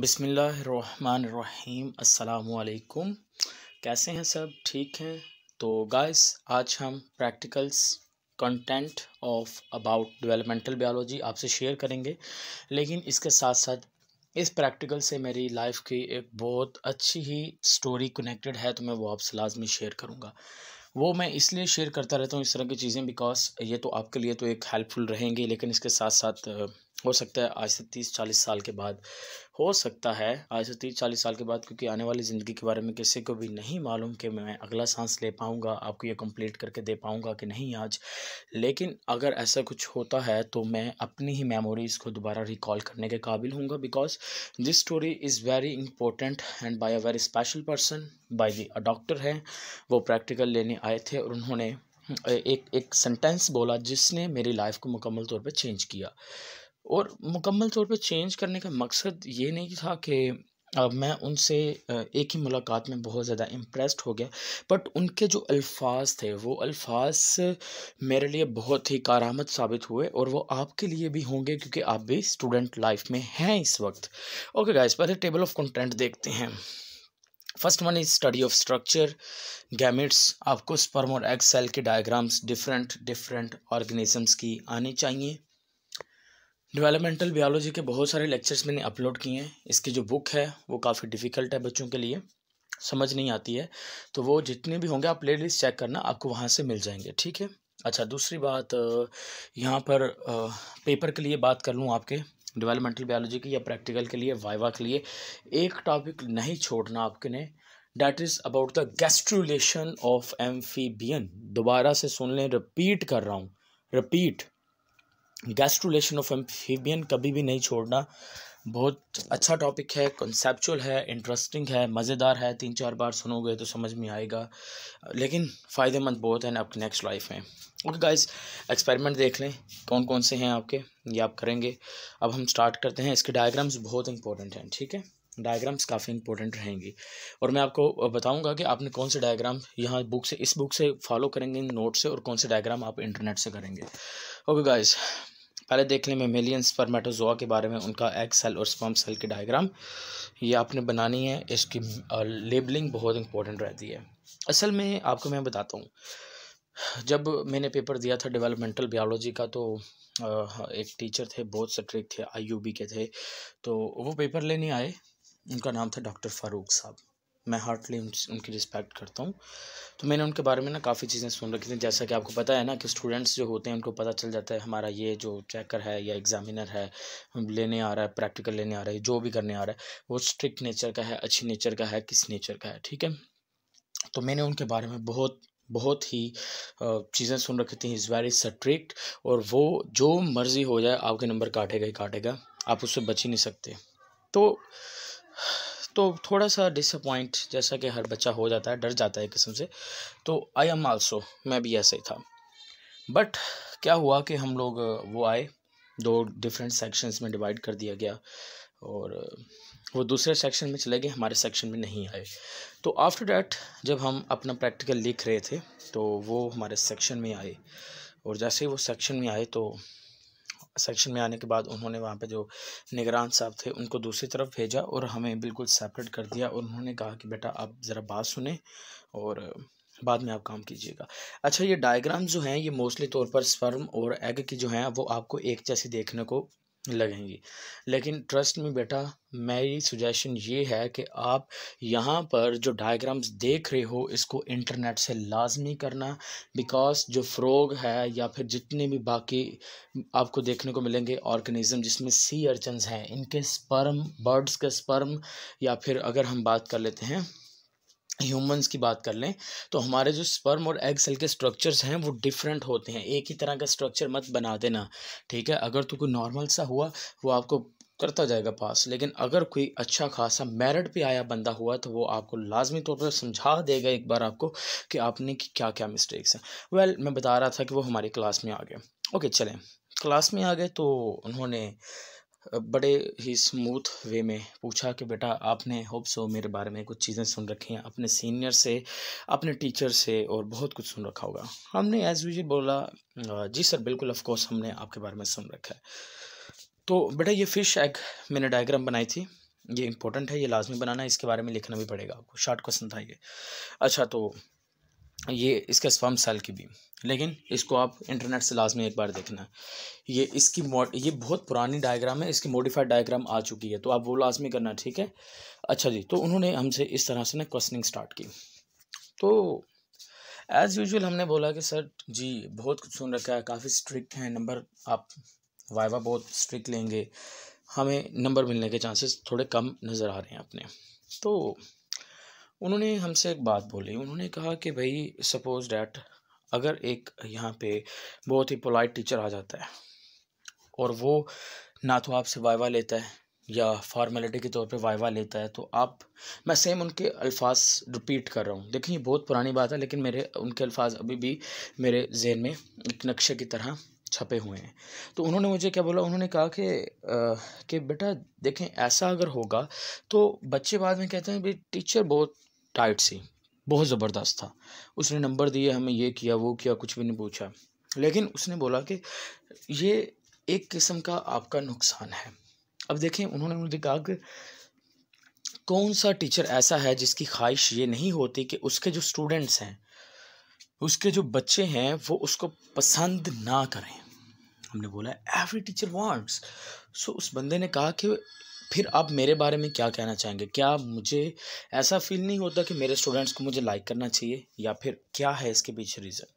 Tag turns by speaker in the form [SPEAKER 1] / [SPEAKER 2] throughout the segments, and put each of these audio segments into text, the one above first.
[SPEAKER 1] बिसमीम् अल्लाम कैसे हैं सब ठीक हैं तो गाइस आज हम practicals content of about developmental biology आपसे शेयर करेंगे लेकिन इसके साथ साथ इस प्रैक्टिकल से मेरी लाइफ की एक बहुत अच्छी ही स्टोरी कनेक्टेड है तो मैं वो आपसे लाजमी शेयर करूँगा वो मैं इसलिए शेयर करता रहता हूँ इस तरह की चीज़ें बिकॉज ये तो आपके लिए तो एक हेल्पफुल रहेंगी लेकिन इसके साथ साथ हो सकता है आज से तीस चालीस साल के बाद हो सकता है आज से तीस चालीस साल के बाद क्योंकि आने वाली ज़िंदगी के बारे में किसी को भी नहीं मालूम कि मैं अगला सांस ले पाऊँगा आपको ये कंप्लीट करके दे पाऊँगा कि नहीं आज लेकिन अगर ऐसा कुछ होता है तो मैं अपनी ही मेमोरीज़ को दोबारा रिकॉल करने के काबिल हूँ because this story is very important and by a very special person by the a doctor हैं वो प्रैक्टिकल लेने आए थे और उन्होंने एक एक सेंटेंस बोला जिसने मेरी लाइफ को मुकम्मल तौर पर चेंज किया और मुकम्मल तौर पे चेंज करने का मकसद ये नहीं था कि अब मैं उनसे एक ही मुलाकात में बहुत ज़्यादा इम्प्रेस्ड हो गया बट उनके जो अल्फाज थे वो अल्फाज मेरे लिए बहुत ही कारामद साबित हुए और वो आपके लिए भी होंगे क्योंकि आप भी स्टूडेंट लाइफ में हैं इस वक्त ओके गाइस पहले टेबल ऑफ कंटेंट देखते हैं first one is study of structure gametes आपको स्पर्म और एक्स सेल के डायग्राम्स डिफरेंट डिफरेंट ऑर्गेनिजम्स की आनी चाहिए डेवलपमेंटल बायोलॉजी के बहुत सारे लेक्चर्स मैंने अपलोड किए हैं इसकी जो बुक है वो काफ़ी डिफ़िकल्ट है बच्चों के लिए समझ नहीं आती है तो वो जितने भी होंगे आप प्लेलिस्ट चेक करना आपको वहाँ से मिल जाएंगे ठीक है अच्छा दूसरी बात यहाँ पर पेपर के लिए बात कर लूँ आपके डेवलपमेंटल बायोलॉजी की या प्रैक्टिकल के लिए वाइवा के लिए एक टॉपिक नहीं छोड़ना आपके ने that is about the gastrulation of amphibian दोबारा से सुन लें रिपीट कर रहा हूँ रिपीट गैस्ट्रोलेशन ऑफ एम्फीबियन कभी भी नहीं छोड़ना बहुत अच्छा टॉपिक है कंसेप्चुअल है इंटरेस्टिंग है मज़ेदार है तीन चार बार सुनोगे तो समझ में आएगा लेकिन फ़ायदेमंद बहुत है आपकी नेक्स्ट लाइफ में ओके गाइस एक्सपेरिमेंट देख लें कौन कौन से हैं आपके ये आप करेंगे अब हम स्टार्ट करते हैं इसके डायग्राम्स बहुत इंपॉर्टेंट हैं ठीक है डायग्राम्स काफ़ी इंपॉर्टेंट रहेंगी और मैं आपको बताऊंगा कि आपने कौन से डायग्राम यहाँ बुक से इस बुक से फॉलो करेंगे इन नोट से और कौन से डायग्राम आप इंटरनेट से करेंगे ओके गाइस पहले देख लें मेमिलियंस परमेटोजोआ के बारे में उनका एग सेल और स्पम सेल के डायग्राम ये आपने बनानी है इसकी लेबलिंग बहुत इंपॉर्टेंट रहती है असल में आपको मैं बताता हूँ जब मैंने पेपर दिया था डेवलपमेंटल बायोलॉजी का तो एक टीचर थे बहुत स्ट्रिक्ट थे आईयूबी के थे तो वो पेपर लेने आए उनका नाम था डॉक्टर फारूक साहब मैं हार्टली उनकी रिस्पेक्ट करता हूँ तो मैंने उनके बारे में ना काफ़ी चीज़ें सुन रखी थी जैसा कि आपको पता है ना कि स्टूडेंट्स जो होते हैं उनको पता चल जाता है हमारा ये जो चेकर है या एग्जामिनर है लेने आ रहा है प्रैक्टिकल लेने आ रहा है जो भी करने आ रहा है वो स्ट्रिक्ट नेचर का है अच्छी नेचर का है किस नेचर का है ठीक है तो मैंने उनके बारे में बहुत बहुत ही चीज़ें सुन रखी थी इज़ वेरी स्ट्रिक्ट और वो जो मर्ज़ी हो जाए आपके नंबर काटेगा ही काटेगा आप उससे बच ही नहीं सकते तो तो थोड़ा सा डिसअपॉइंट जैसा कि हर बच्चा हो जाता है डर जाता है किस्म से तो आई एम आल्सो मैं भी ऐसे ही था बट क्या हुआ कि हम लोग वो आए दो डिफरेंट सेक्शंस में डिवाइड कर दिया गया और वो दूसरे सेक्शन में चले गए हमारे सेक्शन में नहीं आए तो आफ्टर डैट जब हम अपना प्रैक्टिकल लिख रहे थे तो वो हमारे सेक्शन में आए और जैसे ही वो सेक्शन में आए तो सेक्शन में आने के बाद उन्होंने वहाँ पे जो निगरान साहब थे उनको दूसरी तरफ भेजा और हमें बिल्कुल सेपरेट कर दिया और उन्होंने कहा कि बेटा आप ज़रा बात सुने और बाद में आप काम कीजिएगा अच्छा ये डायग्राम जो हैं ये मोस्टली तौर पर स्पर्म और एग की जो हैं वो आपको एक जैसी देखने को लगेंगी लेकिन ट्रस्ट में बेटा मेरी सुजेशन ये है कि आप यहाँ पर जो डायग्राम्स देख रहे हो इसको इंटरनेट से लाजमी करना बिकॉज जो फ्रोग है या फिर जितने भी बाकी आपको देखने को मिलेंगे ऑर्गेनिज़म जिसमें सी अर्चन्स हैं इनके स्पर्म बर्ड्स के स्पर्म या फिर अगर हम बात कर लेते हैं ह्यूमंस की बात कर लें तो हमारे जो स्पर्म और एग सेल के स्ट्रक्चर्स हैं वो डिफरेंट होते हैं एक ही तरह का स्ट्रक्चर मत बना देना ठीक है अगर तो कोई नॉर्मल सा हुआ वो आपको करता जाएगा पास लेकिन अगर कोई अच्छा खासा मेरिट पे आया बंदा हुआ तो वो आपको लाजमी तौर पर समझा देगा एक बार आपको कि आपने की क्या क्या मिस्टेक्स हैं वेल well, मैं बता रहा था कि वो हमारी क्लास में आ गए ओके चलें क्लास में आ गए तो उन्होंने बड़े ही स्मूथ वे में पूछा कि बेटा आपने होप सो मेरे बारे में कुछ चीज़ें सुन रखी हैं अपने सीनियर से अपने टीचर से और बहुत कुछ सुन रखा होगा हमने एज यूजल बोला जी सर बिल्कुल ऑफ कोर्स हमने आपके बारे में सुन रखा है तो बेटा ये फ़िश एग मैंने डायग्राम बनाई थी ये इंपॉर्टेंट है ये लाजमी बनाना है इसके बारे में लिखना भी पड़ेगा आपको शार्ट क्वेश्चन था ये अच्छा तो ये इसका स्पर्म सेल की भी लेकिन इसको आप इंटरनेट से लाजमी एक बार देखना ये इसकी मॉड ये बहुत पुरानी डायग्राम है इसकी मॉडिफाइड डायग्राम आ चुकी है तो आप वो लाजमी करना ठीक है अच्छा जी तो उन्होंने हमसे इस तरह से ना क्वेश्चनिंग स्टार्ट की तो एज़ यूजल हमने बोला कि सर जी बहुत कुछ सुन रखा है काफ़ी स्ट्रिक्ट हैं नंबर आप वाइवा बहुत स्ट्रिक्ट लेंगे हमें नंबर मिलने के चांसेस थोड़े कम नज़र आ रहे हैं अपने तो उन्होंने हमसे एक बात बोली उन्होंने कहा कि भाई सपोज़ डैट अगर एक यहाँ पे बहुत ही पोलाइट टीचर आ जाता है और वो ना तो आपसे वाइवा लेता है या फॉर्मेलिटी के तौर पे वाइवा लेता है तो आप मैं सेम उनके अल्फाज रिपीट कर रहा हूँ देखिए ये बहुत पुरानी बात है लेकिन मेरे उनके अल्फाज अभी भी मेरे जहन में एक नक्शे की तरह छपे हुए हैं तो उन्होंने मुझे क्या बोला उन्होंने कहा कि कि बेटा देखें ऐसा अगर होगा तो बच्चे बाद में कहते हैं भाई टीचर बहुत टाइट सी बहुत ज़बरदस्त था उसने नंबर दिए हमें ये किया वो किया कुछ भी नहीं पूछा लेकिन उसने बोला कि ये एक किस्म का आपका नुकसान है अब देखें उन्होंने मुझे कहा कि कौन सा टीचर ऐसा है जिसकी ख्वाहिश ये नहीं होती कि उसके जो स्टूडेंट्स हैं उसके जो बच्चे हैं वो उसको पसंद ना करें हमने बोला एवरी टीचर वांट्स सो उस बंदे ने कहा कि फिर आप मेरे बारे में क्या कहना चाहेंगे क्या मुझे ऐसा फील नहीं होता कि मेरे स्टूडेंट्स को मुझे लाइक करना चाहिए या फिर क्या है इसके पीछे रीज़न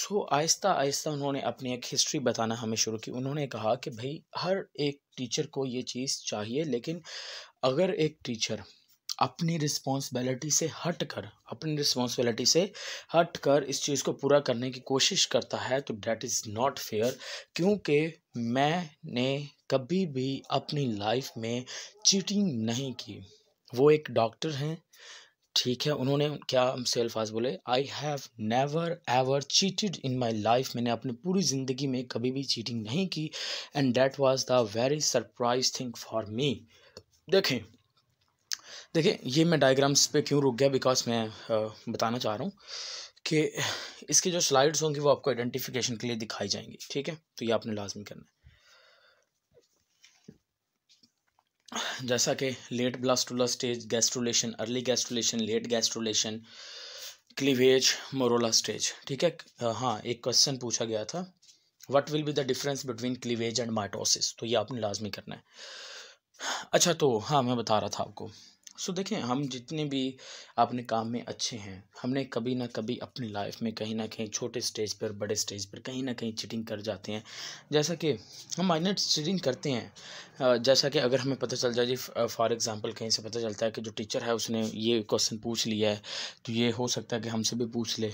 [SPEAKER 1] सो आहिस्ता आहिस्ता उन्होंने अपनी एक हिस्ट्री बताना हमें शुरू की उन्होंने कहा कि भाई हर एक टीचर को ये चीज़ चाहिए लेकिन अगर एक टीचर अपनी रिस्पॉन्सिबिलिटी से हट कर अपनी रिस्पॉन्सिबिलिटी से हट कर इस चीज़ को पूरा करने की कोशिश करता है तो डैट इज़ नॉट फेयर क्योंकि मैंने कभी भी अपनी लाइफ में चीटिंग नहीं की वो एक डॉक्टर हैं ठीक है उन्होंने क्या से अल्फाज बोले I have never ever cheated in my life मैंने अपनी पूरी ज़िंदगी में कभी भी चीटिंग नहीं की and that was the very surprise thing for me देखें देखिए ये मैं डायग्राम्स पे क्यों रुक गया बिकॉज मैं बताना चाह रहा हूँ कि इसके जो स्लाइड्स होंगी वो आपको आइडेंटिफिकेशन के लिए दिखाई जाएंगी ठीक है तो ये आपने लाजमी करना है जैसा कि late blastula stage gastrulation early gastrulation late gastrulation cleavage morula stage ठीक है हाँ एक क्वेश्चन पूछा गया था what will be the difference between cleavage and mitosis तो ये आपने लाजमी करना है अच्छा तो हाँ मैं बता रहा था आपको सो देखें हम जितने भी अपने काम में अच्छे हैं हमने कभी ना कभी अपनी लाइफ में कहीं ना कहीं छोटे स्टेज पर बड़े स्टेज पर कहीं ना कहीं चीटिंग कर जाते हैं जैसा कि हम माइनर चीटिंग करते हैं जैसा कि अगर हमें पता चल जाए जी फॉर एग्जांपल कहीं से पता चलता है कि जो टीचर है उसने ये क्वेश्चन पूछ लिया है तो ये हो सकता है कि हमसे भी पूछ ले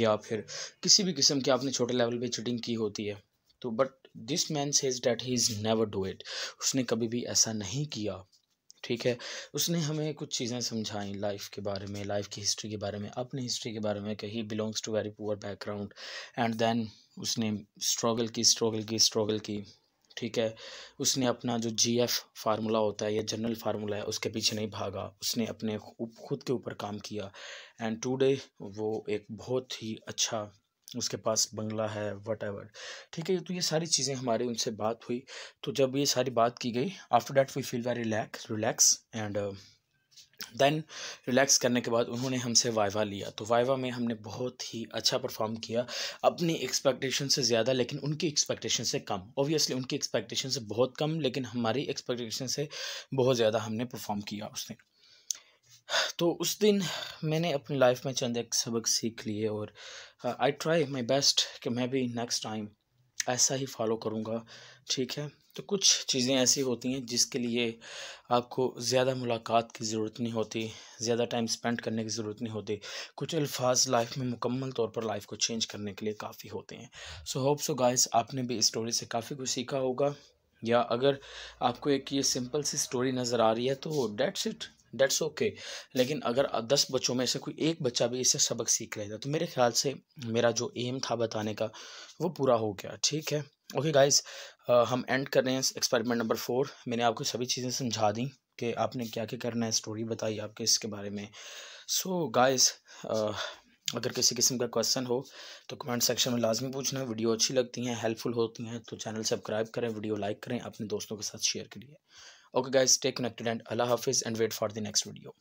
[SPEAKER 1] या फिर किसी भी किस्म की आपने छोटे लेवल पर चीटिंग की होती है तो but this man says that he is never do it उसने कभी भी ऐसा नहीं किया ठीक है उसने हमें कुछ चीज़ें समझाई लाइफ के बारे में लाइफ की हिस्ट्री के बारे में अपनी हिस्ट्री के बारे में कि he belongs to very poor background and then उसने स्ट्रगल की स्ट्रगल की स्ट्रगल की ठीक है उसने अपना जो जी एफ फार्मूला होता है या जनरल फार्मूला है उसके पीछे नहीं भागा उसने अपने खुद के ऊपर काम किया एंड टूडे वो एक बहुत ही अच्छा उसके पास बंगला है वट एवर ठीक है तो ये सारी चीज़ें हमारे उनसे बात हुई तो जब ये सारी बात की गई after that we feel very relax relax and then relax करने के बाद उन्होंने हमसे वाइवा लिया तो वाइवा में हमने बहुत ही अच्छा परफॉर्म किया अपनी एक्सपेक्टेशन से ज़्यादा लेकिन उनकी एक्सपेक्टेशन से कम ओबियसली उनकी एक्सपेक्टेशन से बहुत कम लेकिन हमारी एक्सपेक्टेशन से बहुत ज़्यादा हमने परफॉर्म किया उसने तो उस दिन मैंने अपनी लाइफ में चंद एक सबक सीख लिए और आई ट्राई माई बेस्ट कि मैं भी नेक्स्ट टाइम ऐसा ही फॉलो करूँगा ठीक है तो कुछ चीज़ें ऐसी होती हैं जिसके लिए आपको ज़्यादा मुलाकात की ज़रूरत नहीं होती ज़्यादा टाइम स्पेंड करने की ज़रूरत नहीं होती कुछ अल्फाज लाइफ में मुकम्मल तौर पर लाइफ को चेंज करने के लिए काफ़ी होते हैं सो होप सो गाइस आपने भी इस स्टोरी से काफ़ी कुछ सीखा होगा या अगर आपको एक ये सिंपल सी स्टोरी नज़र आ रही है तो डेट्स इट डेट्स ओके लेकिन अगर दस बच्चों में से कोई एक बच्चा भी इससे सबक सीख लेता तो मेरे ख्याल से मेरा जो एम था बताने का वो पूरा हो गया ठीक है ओके गाइस हम एंड कर रहे हैं एक्सपेरिमेंट नंबर फोर मैंने आपको सभी चीज़ें समझा दी कि आपने क्या क्या करना है स्टोरी बताई आपके इसके बारे में सो so, गाइस अगर किसी किस्म का क्वेश्चन हो तो कमेंट सेक्शन में लाजमी पूछना वीडियो अच्छी लगती हैं हेल्पफुल होती हैं तो चैनल सब्सक्राइब करें वीडियो लाइक करें अपने दोस्तों के साथ शेयर करिए okay guys stay connected and allah hafiz and wait for the next video